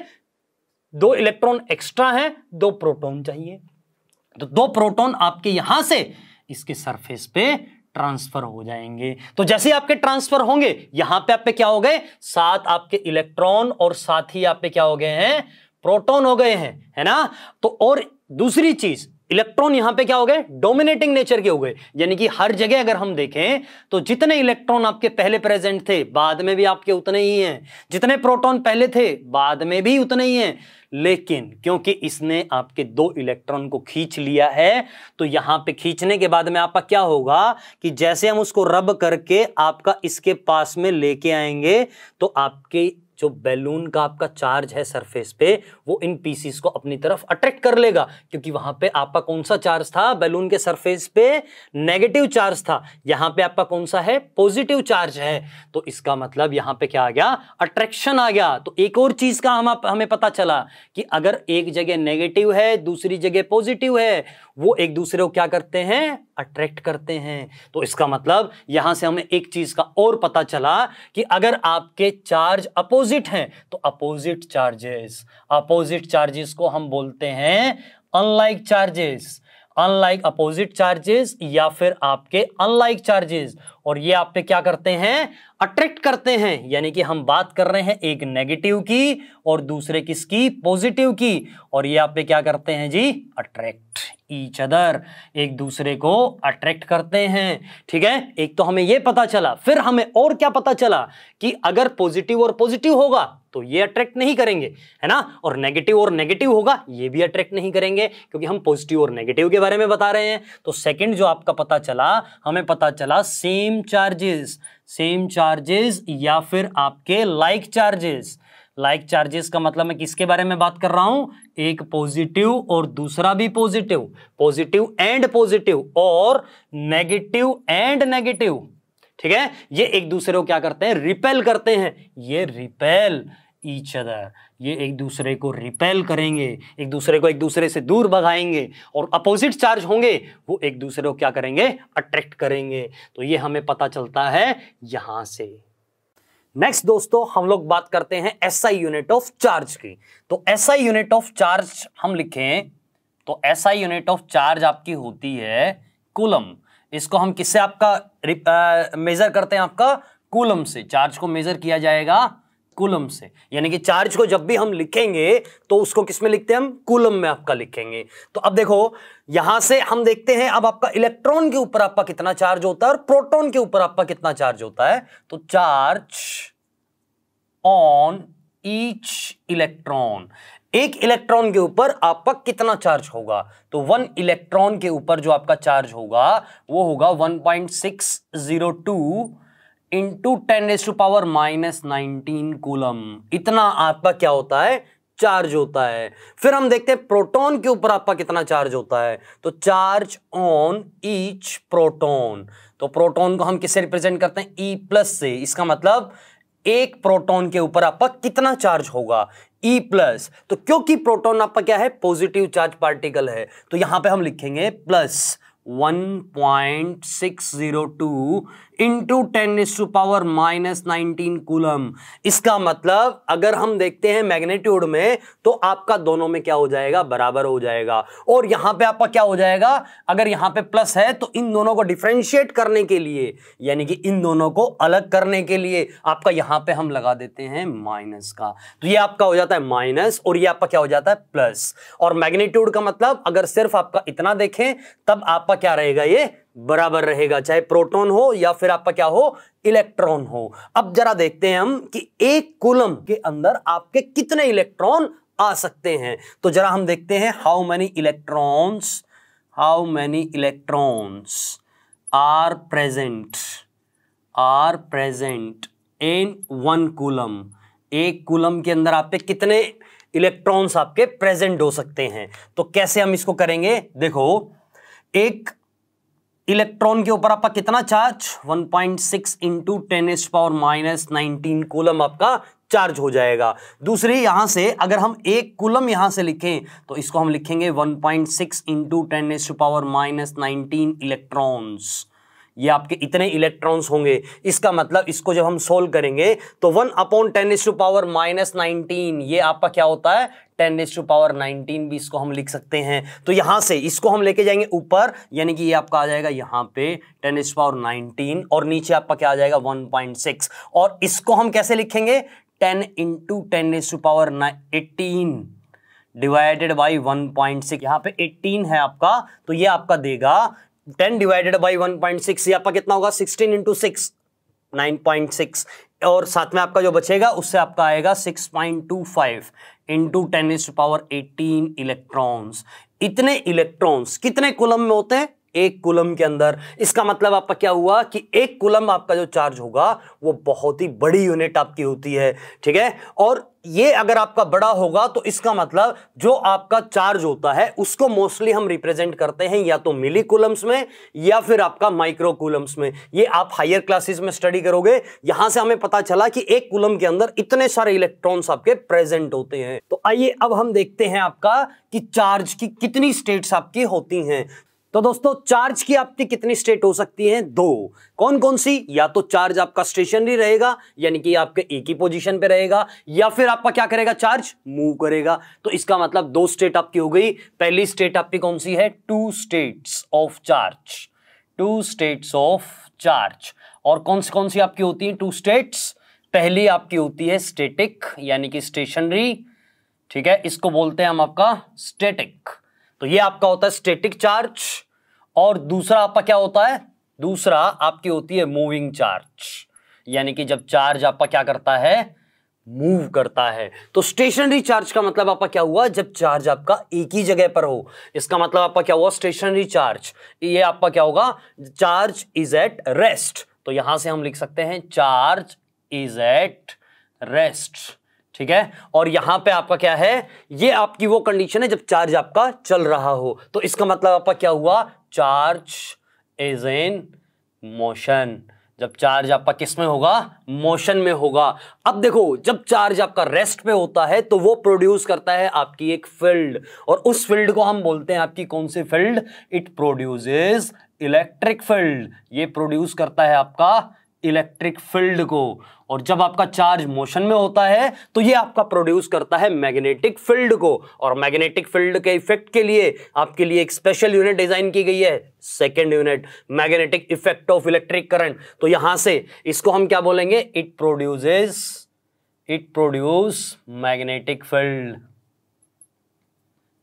[SPEAKER 1] दो इलेक्ट्रॉन एक्स्ट्रा है दो प्रोटोन चाहिए तो दो प्रोटोन आपके यहां से इसके सरफेस पे ट्रांसफर हो जाएंगे तो जैसे आपके ट्रांसफर होंगे यहां पे आप क्या हो गए सात आपके इलेक्ट्रॉन और साथ ही आप पे क्या हो गए हैं प्रोटॉन हो गए हैं है ना तो और दूसरी चीज इलेक्ट्रॉन यहां पे क्या हो गए डोमिनेटिंग नेचर के हो गए यानी कि हर जगह अगर हम देखें तो जितने इलेक्ट्रॉन आपके पहले प्रेजेंट थे बाद में भी आपके उतने ही हैं जितने प्रोटॉन पहले थे बाद में भी उतने ही हैं लेकिन क्योंकि इसने आपके दो इलेक्ट्रॉन को खींच लिया है तो यहां पे खींचने के बाद में आपका क्या होगा कि जैसे हम उसको रब करके आपका इसके पास में लेके आएंगे तो आपके जो बैलून का आपका चार्ज है सरफेस पे वो इन पीसीस को अपनी तरफ अट्रैक्ट कर लेगा क्योंकि वहां पे आपका कौन सा चार्ज था बैलून के सरफेस पे नेगेटिव चार्ज था यहां पे आपका कौन सा है पॉजिटिव चार्ज है तो इसका मतलब यहां पे क्या आ गया अट्रैक्शन आ गया तो एक और चीज का हम हमें पता चला कि अगर एक जगह नेगेटिव है दूसरी जगह पॉजिटिव है वो एक दूसरे को क्या करते हैं अट्रैक्ट करते हैं तो इसका मतलब यहां से हमें एक चीज का और पता चला कि अगर आपके चार्ज अपोजिट हैं तो अपोजिट चार्जेस अपोजिट चार्जेस को हम बोलते हैं unlike charges unlike opposite charges या फिर आपके अनलाइक चार्जेस और ये आप पे क्या करते हैं अट्रैक्ट करते हैं यानी कि हम बात कर रहे हैं एक नेगेटिव की और दूसरे किसकी पॉजिटिव की और ये आप पे क्या करते हैं जी अट्रैक्ट ईच अदर एक दूसरे को अट्रैक्ट करते हैं ठीक है एक तो हमें यह पता चला फिर हमें और क्या पता चला कि अगर पॉजिटिव और पॉजिटिव होगा तो ये अट्रैक्ट नहीं करेंगे है ना और नेगेटिव और नेगेटिव होगा ये भी अट्रैक्ट नहीं करेंगे क्योंकि हम पॉजिटिव और नेगेटिव के बारे में बता रहे हैं तो सेकंड जो आपका पता चला हमें पता चला सेम चार्जेस सेम चार्जेस या फिर आपके like like charges like like charges का मतलब मैं किसके बारे में बात कर रहा हूं एक पॉजिटिव और दूसरा भी पॉजिटिव पॉजिटिव एंड पॉजिटिव और नेगेटिव एंड नेगेटिव ठीक है ये एक दूसरे को क्या करते हैं रिपेल करते हैं ये रिपेल ईच अदर ये एक दूसरे को रिपेल करेंगे एक दूसरे को एक दूसरे से दूर भगाएंगे और अपोजिट चार्ज होंगे वो एक दूसरे को क्या करेंगे अट्रैक्ट करेंगे तो ये हमें पता चलता है यहां से नेक्स्ट दोस्तों हम लोग बात करते हैं एसआई यूनिट ऑफ चार्ज की तो एसआई यूनिट ऑफ चार्ज हम लिखें तो एसआई यूनिट ऑफ चार्ज आपकी होती है कूलम इसको हम किससे आपका मेजर करते हैं आपका कूलम से चार्ज को मेजर किया जाएगा कुलम से यानी कि चार्ज को जब भी हम लिखेंगे तो उसको किस में लिखते हैं हम कुलम में आपका लिखेंगे तो अब देखो यहां से हम देखते हैं अब आपका इलेक्ट्रॉन के ऊपर आपका कितना चार्ज होता है और प्रोटॉन के ऊपर आपका कितना चार्ज होता है तो चार्ज ऑन ईच इलेक्ट्रॉन एक इलेक्ट्रॉन के ऊपर आपका कितना चार्ज होगा तो वन इलेक्ट्रॉन के ऊपर जो आपका चार्ज होगा वो होगा one point six zero two into ten raise to power minus nineteen coulomb इतना आपका क्या होता है चार्ज होता है फिर हम देखते हैं प्रोटॉन के ऊपर आपका कितना चार्ज होता है तो चार्ज ऑन ईच प्रोटॉन तो प्रोटॉन को हम किससे रिप्रेजेंट करते हैं ई e प्लस से इसका मतलब एक प्रोटॉन के ऊपर आपका कितना चार्ज होगा ई e प्लस तो क्योंकि प्रोटॉन आपका क्या है पॉजिटिव चार्ज पार्टिकल है तो यहां पे हम लिखेंगे plus 1.602 into ten to power minus nineteen coulomb इसका मतलब अगर हम देखते हैं मैग्नेट्यूड में तो आपका दोनों में क्या हो जाएगा बराबर हो जाएगा और यहां पे आपका क्या हो जाएगा अगर यहां पे प्लस है तो इन दोनों को डिफ्रेंशिएट करने के लिए यानी कि इन दोनों को अलग करने के लिए आपका यहां पे हम लगा देते हैं माइनस का तो ये आपका हो जाता है माइनस और ये आपका क्या हो जाता है प्लस और मैग्नेट्यूड का मतलब अगर सिर्फ आपका इतना देखें तब आपका क्या रहेगा ये बराबर रहेगा चाहे प्रोटॉन हो या फिर आपका क्या हो इलेक्ट्रॉन हो अब जरा देखते हैं हम कि एक कुलम के अंदर आपके कितने इलेक्ट्रॉन आ सकते हैं तो जरा हम देखते हैं how many electrons how many electrons are present are present in one coulomb एक कुलम के अंदर आपके कितने इलेक्ट्रॉन्स आपके प्रेजेंट हो सकते हैं तो कैसे हम इसको करेंगे देखो एक इलेक्ट्रॉन के ऊपर आपका कितना charge 1.6 point six into ten raise power minus nineteen coulomb आपका चार्ज हो जाएगा दूसरी यहां से अगर हम एक कुलम यहां से लिखें तो इसको हम लिखेंगे 1.6 point six into ten raise power minus nineteen electrons ये आपके इतने इलेक्ट्रॉन्स होंगे इसका मतलब इसको जब हम सोल्व करेंगे तो one upon ten raise to power minus nineteen ये आपका क्या होता है टेन इस टू पावर नाइनटीन भी इसको हम लिख सकते हैं तो यहां से इसको हम लेके जाएंगे ऊपर यानी कि ये आपका आ जाएगा यहाँ पे टेन इस पावर नाइनटीन और नीचे आपका क्या आ जाएगा वन पॉइंट सिक्स और इसको हम कैसे लिखेंगे ten into ten raise to power eighteen divided by one point six यहाँ पे एटीन है आपका तो ये आपका देगा ten divided by one point six ये आपका कितना होगा sixteen into six nine point six और साथ में आपका जो बचेगा उससे आपका आएगा six point two five into ten is power eighteen electrons इतने इलेक्ट्रॉन्स कितने कुलम में होते हैं एक कुलम के अंदर इसका मतलब आपका क्या हुआ कि एक कुलम आपका जो चार्ज होगा वो बहुत ही बड़ी यूनिट आपकी होती है ठीक है और ये अगर आपका बड़ा होगा तो इसका मतलब जो आपका चार्ज होता है उसको मोस्टली हम रिप्रेजेंट करते हैं या तो मिली कूलम्स में या फिर आपका माइक्रो कूलम्स में ये आप हायर क्लासेस में स्टडी करोगे यहां से हमें पता चला कि एक कूलम के अंदर इतने सारे इलेक्ट्रॉन्स आपके प्रेजेंट होते हैं तो आइए अब हम देखते हैं आपका कि चार्ज की कितनी स्टेट्स आपकी होती हैं तो दोस्तों चार्ज की आपकी कितनी स्टेट हो सकती है दो कौन कौन सी या तो चार्ज आपका स्टेशनरी रहेगा यानी कि आपके एक ही पोजीशन पे रहेगा या फिर आपका क्या करेगा चार्ज मूव करेगा तो इसका मतलब दो स्टेट आपकी हो गई पहली स्टेट आपकी कौन सी है two states of charge two states of charge और कौन सी कौन सी आपकी होती है टू स्टेट्स पहली आपकी होती है स्टेटिक यानी कि स्टेशनरी ठीक है इसको बोलते हैं हम आपका स्टेटिक तो ये आपका होता है स्टेटिक चार्ज और दूसरा आपका क्या होता है दूसरा आपकी होती है मूविंग चार्ज यानी कि जब चार्ज आपका क्या करता है मूव करता है तो स्टेशनरी चार्ज का मतलब आपका क्या हुआ जब चार्ज आपका एक ही जगह पर हो इसका मतलब आपका क्या हुआ स्टेशनरी चार्ज ये आपका क्या होगा चार्ज इज एट रेस्ट तो यहां से हम लिख सकते हैं चार्ज इज एट रेस्ट ठीक है और यहां पे आपका क्या है ये आपकी वो कंडीशन है जब चार्ज आपका चल रहा हो तो इसका मतलब आपका क्या हुआ चार्ज इज इन मोशन जब चार्ज आपका किस में होगा मोशन में होगा अब देखो जब चार्ज आपका रेस्ट पे होता है तो वो प्रोड्यूस करता है आपकी एक फील्ड और उस फील्ड को हम बोलते हैं आपकी कौन सी field it produces electric field ये प्रोड्यूस करता है आपका इलेक्ट्रिक फील्ड को और जब आपका चार्ज मोशन में होता है तो ये आपका प्रोड्यूस करता है मैग्नेटिक फील्ड को और मैग्नेटिक फील्ड के इफेक्ट के लिए आपके लिए एक स्पेशल यूनिट डिजाइन की गई है second unit magnetic effect of electric current तो यहां से इसको हम क्या बोलेंगे it produces it produce magnetic field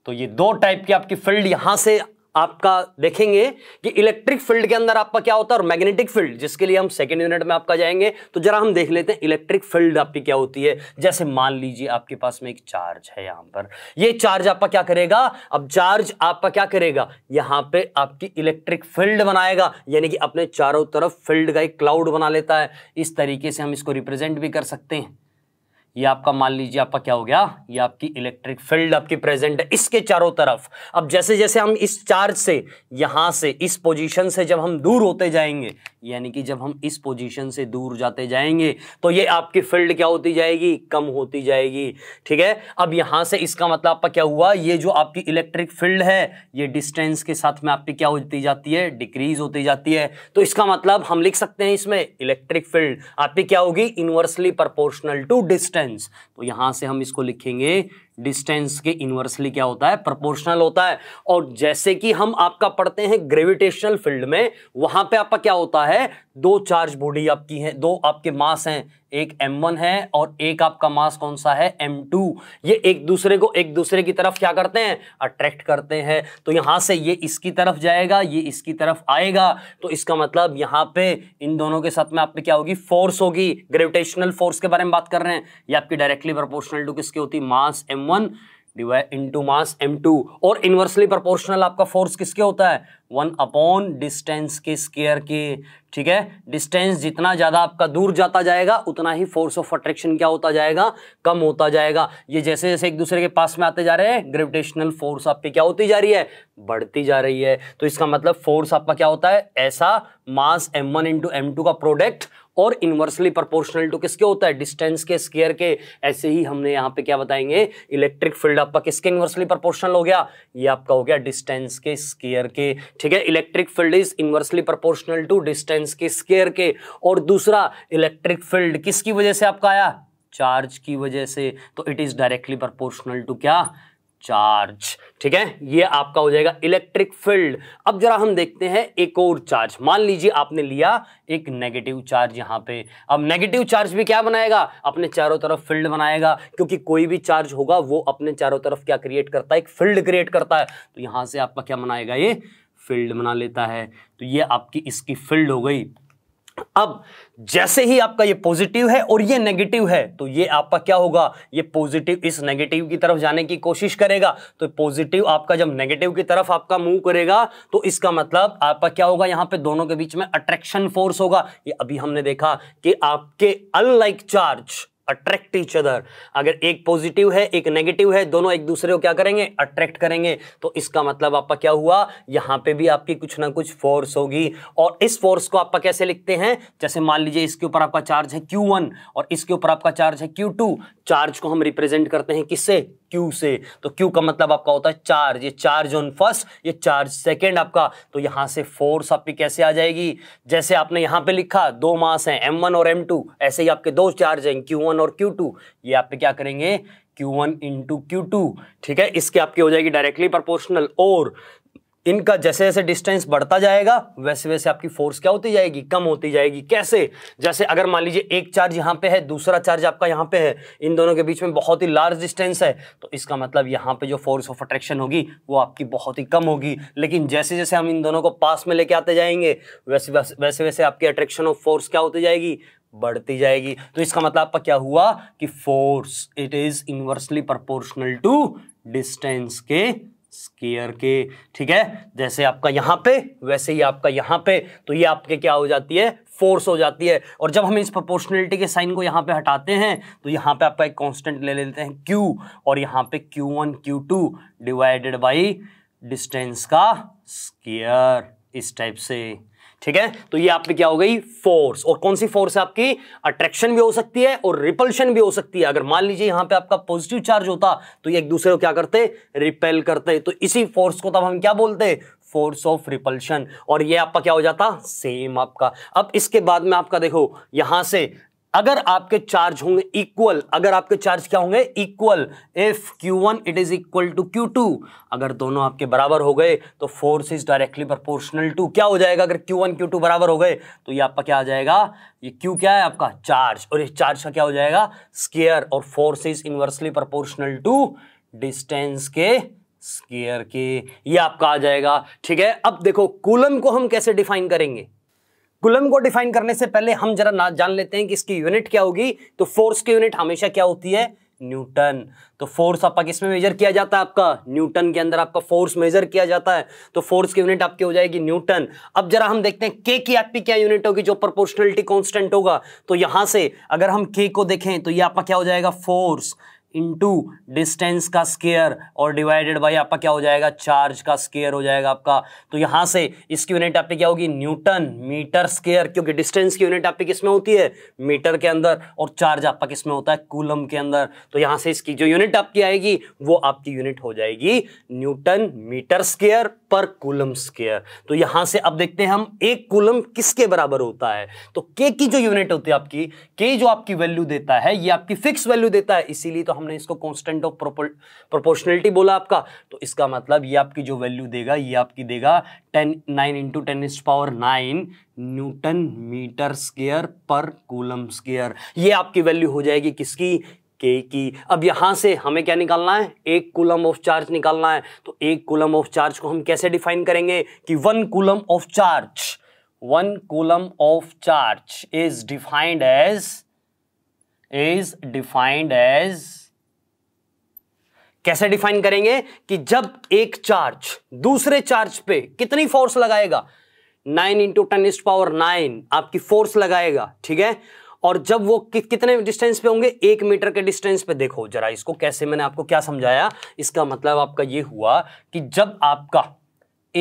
[SPEAKER 1] तो ये दो टाइप की आपकी फील्ड यहां से आपका देखेंगे कि इलेक्ट्रिक फील्ड के अंदर आपका क्या होता है और मैग्नेटिक फील्ड जिसके लिए हम सेकेंड यूनिट में आपका जाएंगे तो जरा हम देख लेते हैं इलेक्ट्रिक फील्ड आपकी क्या होती है जैसे मान लीजिए आपके पास में एक चार्ज है यहां पर ये चार्ज आपका क्या करेगा अब चार्ज आपका क्या करेगा यहां पे आपकी इलेक्ट्रिक फील्ड बनाएगा यानी कि अपने चारों तरफ फील्ड का एक क्लाउड बना लेता है इस तरीके से हम इसको रिप्रेजेंट भी कर सकते हैं ये आपका मान लीजिए आपका क्या हो गया ये आपकी इलेक्ट्रिक फील्ड आपकी प्रेजेंट है इसके चारों तरफ अब जैसे जैसे हम इस चार्ज से यहां से इस पोजीशन से जब हम दूर होते जाएंगे यानी कि जब हम इस पोजीशन से दूर जाते जाएंगे तो ये आपकी फील्ड क्या होती जाएगी कम होती जाएगी ठीक है अब यहां से इसका मतलब आपका क्या हुआ ये जो आपकी इलेक्ट्रिक फील्ड है ये डिस्टेंस के साथ में आपकी क्या होती जाती है डिक्रीज होती जाती है तो इसका मतलब हम लिख सकते हैं इसमें इलेक्ट्रिक फील्ड आपकी क्या होगी inversely proportional to distance distance तो यहां से हम इसको लिखेंगे डिस्टेंस के इनवर्सली क्या होता है प्रोपोर्शनल होता है और जैसे कि हम आपका पढ़ते हैं ग्रेविटेशनल फील्ड में वहां पे आपका क्या होता है दो चार्ज बॉडी आपकी है दो आपके मास हैं एक m1 है और एक आपका मास कौन सा है m2 ये एक दूसरे को एक दूसरे की तरफ क्या करते हैं अट्रैक्ट करते हैं तो यहां से ये इसकी तरफ जाएगा ये इसकी तरफ आएगा तो इसका मतलब यहाँ पे इन दोनों के साथ में आप पे क्या होगी फोर्स होगी ग्रेविटेशनल फोर्स के बारे में बात कर रहे हैं ये आपकी डायरेक्टली प्रोपोर्शनल टू किसकी होती mass M one divide into mass M two और इन्वर्सली प्रोपोर्शनल आपका फोर्स किसके होता है वन अपॉन डिस्टेंस के स्केयर के ठीक है डिस्टेंस जितना ज़्यादा आपका दूर जाता जाएगा उतना ही फोर्स ऑफ अट्रैक्शन क्या होता जाएगा कम होता जाएगा ये जैसे जैसे एक दूसरे के पास में आते जा रहे हैं ग्रेविटेशनल फोर्स आपके क्या होती जा रही है बढ़ती जा रही है तो इसका मतलब फोर्स आपका क्या होता है ऐसा mass M one into M two का प्रोडक्ट और इन्वर्सली प्रोपोर्शनल टू किसके होता है डिस्टेंस के स्केयर के ऐसे ही हमने यहाँ पे क्या बताएंगे इलेक्ट्रिक फील्ड आपका किसके इन्वर्सली प्रोपोर्शनल हो गया ये आपका हो गया डिस्टेंस के स्केयर के ठीक है electric field is inversely proportional to distance के स्केयर के और दूसरा इलेक्ट्रिक फील्ड किसकी वजह से आपका आया चार्ज की वजह से तो it is directly proportional to क्या चार्ज ठीक है ये आपका हो जाएगा इलेक्ट्रिक फील्ड अब जरा हम देखते हैं एक और चार्ज मान लीजिए आपने लिया एक नेगेटिव चार्ज यहाँ पे अब नेगेटिव चार्ज भी क्या बनाएगा अपने चारों तरफ फील्ड बनाएगा क्योंकि कोई भी चार्ज होगा वो अपने चारों तरफ क्या क्रिएट करता है एक फील्ड क्रिएट करता है तो यहाँ से आपका क्या बनाएगा ये फील्ड बना लेता है तो ये आपकी इसकी फील्ड हो गई अब जैसे ही आपका ये पॉजिटिव है और ये नेगेटिव है तो ये आपका क्या होगा ये पॉजिटिव इस नेगेटिव की तरफ जाने की कोशिश करेगा तो पॉजिटिव आपका जब नेगेटिव की तरफ आपका मूव करेगा तो इसका मतलब आपका क्या होगा यहां पे दोनों के बीच में अट्रैक्शन फोर्स होगा ये अभी हमने देखा कि आपके unlike charge attract each other अगर एक पॉजिटिव है एक नेगेटिव है दोनों एक दूसरे को क्या करेंगे अट्रैक्ट करेंगे तो इसका मतलब आपका क्या हुआ यहाँ पे भी आपकी कुछ ना कुछ फोर्स होगी और इस फोर्स को आपका कैसे लिखते हैं जैसे मान लीजिए इसके ऊपर आपका चार्ज है Q1 और इसके ऊपर आपका चार्ज है Q2 चार्ज को हम रिप्रेजेंट करते हैं किससे क्यू से तो क्यू का मतलब आपका होता है चार्ज ये चार्ज ऑन फर्स्ट ये चार्ज सेकेंड आपका तो यहाँ से फोर्स आपकी कैसे आ जाएगी जैसे आपने यहाँ पे लिखा दो मास हैं एम वन और एम टू ऐसे ही आपके दो चार्ज हैं क्यू वन और क्यू टू ये आप पे क्या करेंगे Q1 वन इंटू ठीक है इसके आपकी हो जाएगी डायरेक्टली प्रपोर्शनल और इनका जैसे जैसे डिस्टेंस बढ़ता जाएगा वैसे वैसे आपकी फोर्स क्या होती जाएगी कम होती जाएगी कैसे जैसे अगर मान लीजिए एक चार्ज यहाँ पे है दूसरा चार्ज आपका यहाँ पे है इन दोनों के बीच में बहुत ही लार्ज डिस्टेंस है तो इसका मतलब यहाँ पे जो फोर्स ऑफ अट्रैक्शन होगी वो आपकी बहुत ही कम होगी लेकिन जैसे जैसे हम इन दोनों को पास में लेके आते जाएंगे वैसे वैसे वैसे, वैसे आपकी अट्रैक्शन ऑफ फोर्स क्या होती जाएगी बढ़ती जाएगी तो इसका मतलब आपका क्या हुआ कि force it is inversely proportional to distance के स्केयर के ठीक है जैसे आपका यहाँ पे वैसे ही आपका यहाँ पे तो ये आपके क्या हो जाती है फोर्स हो जाती है और जब हम इस प्रोपोर्शनलिटी के साइन को यहाँ पे हटाते हैं तो यहाँ पे आपका एक कांस्टेंट ले लेते हैं q और यहाँ पे q1 q2 divided by distance का स्केयर इस टाइप से ठीक है तो ये आप पे क्या हो गई फोर्स और कौन सी फोर्स है आपकी अट्रैक्शन भी हो सकती है और रिपल्शन भी हो सकती है अगर मान लीजिए यहां पे आपका पॉजिटिव चार्ज होता तो ये एक दूसरे को क्या करते रिपेल करते तो इसी फोर्स को तब हम क्या बोलते फोर्स ऑफ रिपल्शन और ये आपका क्या हो जाता सेम आपका अब इसके बाद में आपका देखो यहां से अगर आपके चार्ज होंगे इक्वल अगर आपके चार्ज क्या होंगे equal if Q1 it is equal to Q2 अगर दोनों आपके बराबर हो गए तो force is directly proportional to क्या हो जाएगा अगर Q1 Q2 बराबर हो गए तो ये आपका क्या आ जाएगा ये Q क्या है आपका चार्ज और इस चार्ज का क्या हो जाएगा स्केयर और force is inversely proportional to distance के स्केयर के ये आपका आ जाएगा ठीक है अब देखो कूलम को हम कैसे डिफाइन करेंगे कुलम को डिफाइन करने से पहले हम जरा ना जान लेते हैं कि इसकी यूनिट क्या होगी तो फोर्स की यूनिट हमेशा क्या होती है न्यूटन तो फोर्स आपका किसमें मेजर किया जाता है आपका न्यूटन के अंदर आपका फोर्स मेजर किया जाता है तो फोर्स की यूनिट आपकी हो जाएगी न्यूटन अब जरा हम देखते हैं के की आपकी क्या यूनिट होगी जो प्रोपोर्शनलिटी कांस्टेंट होगा तो यहां से अगर हम के को देखें तो ये आपका क्या हो जाएगा फोर्स इंटू डिस्टेंस का स्केयर और डिवाइडेड बाई आपका क्या हो जाएगा चार्ज का स्केयर हो जाएगा आपका तो यहाँ से इसकी यूनिट आपकी क्या होगी न्यूटन मीटर स्केयर क्योंकि डिस्टेंस की यूनिट आपकी किसमें होती है मीटर के अंदर और चार्ज आपका किसमें होता है कूलम के अंदर तो यहाँ से इसकी जो यूनिट आपकी आएगी वो आपकी यूनिट हो जाएगी न्यूटन मीटर स्केयर पर कुलम स्केयर तो यहां से अब देखते हैं हम एक कुलम किसके बराबर होता है तो के की जो यूनिट होती है आपकी के जो आपकी वैल्यू देता है ये आपकी फिक्स वैल्यू देता है इसीलिए तो हमने इसको कॉन्स्टेंट ऑफ प्रोपोर्शनलिटी बोला आपका तो इसका मतलब ये आपकी जो वैल्यू देगा ये आपकी देगा ten nine into ten is power nine newton metre square पर कूलम स्केयर ये आपकी वैल्यू हो जाएगी किसकी के की अब यहाँ से हमें क्या निकालना है एक कूलम ऑफ चार्ज निकालना है तो एक कूलम ऑफ चार्ज को हम कैसे डिफाइन करेंगे कि one coulomb of charge one coulomb of charge is defined as is defined as कैसे डिफाइन करेंगे कि जब एक चार्ज दूसरे चार्ज पे कितनी फोर्स लगाएगा nine into ten is power nine आपकी फोर्स लगाएगा ठीक है और जब वो कि, कितने डिस्टेंस पे होंगे एक मीटर के डिस्टेंस पे देखो जरा इसको कैसे मैंने आपको क्या समझाया इसका मतलब आपका ये हुआ कि जब आपका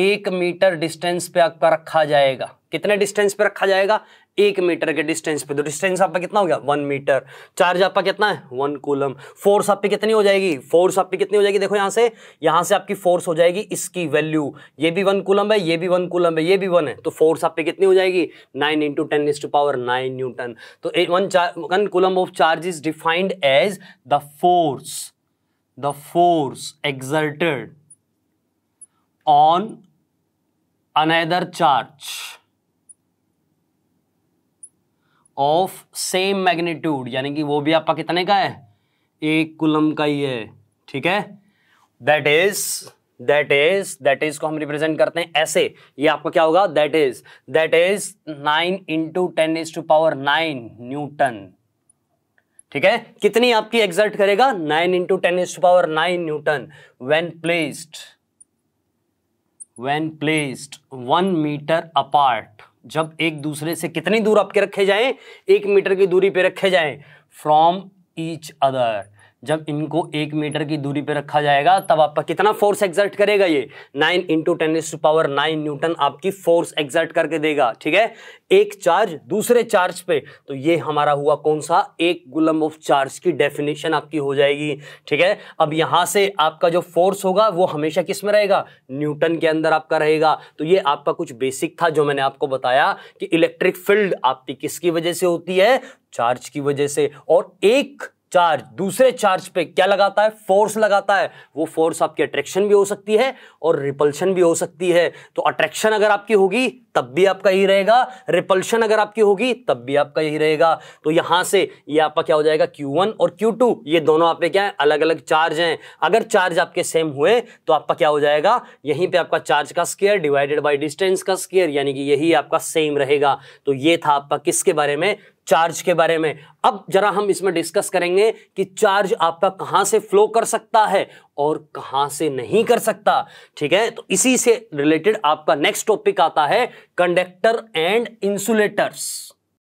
[SPEAKER 1] एक मीटर डिस्टेंस पे आपका रखा जाएगा कितने डिस्टेंस पे रखा जाएगा एक मीटर के डिस्टेंस पे तो डिस्टेंस आपका कितना हो गया वन मीटर चार्ज आपका कितना है वन कूलम फोर्स आपकी कितनी हो जाएगी फोर्स आपकी कितनी हो जाएगी देखो यहां से यहां से आपकी फोर्स हो जाएगी इसकी वैल्यू ये भी वन कूलम है ये भी वन कूलम है ये भी वन है तो फोर्स आपकी कितनी हो जाएगी nine into ten is to power nine newton तो one one coulomb of charge is defined as the force the force exerted on another charge of same magnitude यानी कि वो भी आपका कितने का है एक कुलम का ही है ठीक है that is that is that is को हम रिप्रेजेंट करते हैं ऐसे ये आपका क्या होगा that is that is nine into ten is to power nine newton ठीक है कितनी आपकी एग्जर्ट करेगा nine into ten is to power nine newton when placed when placed one metre apart जब एक दूसरे से कितनी दूर आपके रखे जाएं एक मीटर की दूरी पे रखे जाएं फ्रॉम ईच अदर जब इनको एक मीटर की दूरी पर रखा जाएगा तब आपका कितना फोर्स एग्जर्ट करेगा ये nine into ten to power nine newton आपकी फोर्स एग्जर्ट करके देगा ठीक है एक चार्ज दूसरे चार्ज पे तो ये हमारा हुआ कौन सा एक गुलम ऑफ चार्ज की डेफिनेशन आपकी हो जाएगी ठीक है अब यहाँ से आपका जो फोर्स होगा वो हमेशा किस में रहेगा न्यूटन के अंदर आपका रहेगा तो ये आपका कुछ बेसिक था जो मैंने आपको बताया कि इलेक्ट्रिक फील्ड आपकी किसकी वजह से होती है चार्ज की वजह से और एक चार्ज दूसरे चार्ज पे क्या लगाता है फोर्स लगाता है वो फोर्स आपकी अट्रैक्शन भी हो सकती है और रिपल्शन भी हो सकती है तो अट्रैक्शन अगर आपकी होगी तब भी आपका यही रहेगा रिपल्शन अगर आपकी होगी तब भी आपका यही रहेगा तो यहां से ये यह आपका क्या हो जाएगा Q1 और Q2 ये दोनों आप पे क्या है अलग अलग चार्ज हैं अगर चार्ज आपके सेम हुए तो आपका क्या हो जाएगा यहीं पे आपका चार्ज का स्केयर डिवाइडेड बाई डिस्टेंस का स्केयर यानी कि यही आपका सेम रहेगा तो ये था आपका किसके बारे में चार्ज के बारे में अब जरा हम इसमें डिस्कस करेंगे कि चार्ज आपका कहां से फ्लो कर सकता है और कहां से नहीं कर सकता ठीक है तो इसी से रिलेटेड आपका नेक्स्ट टॉपिक आता है कंडक्टर एंड इंसुलेटर्स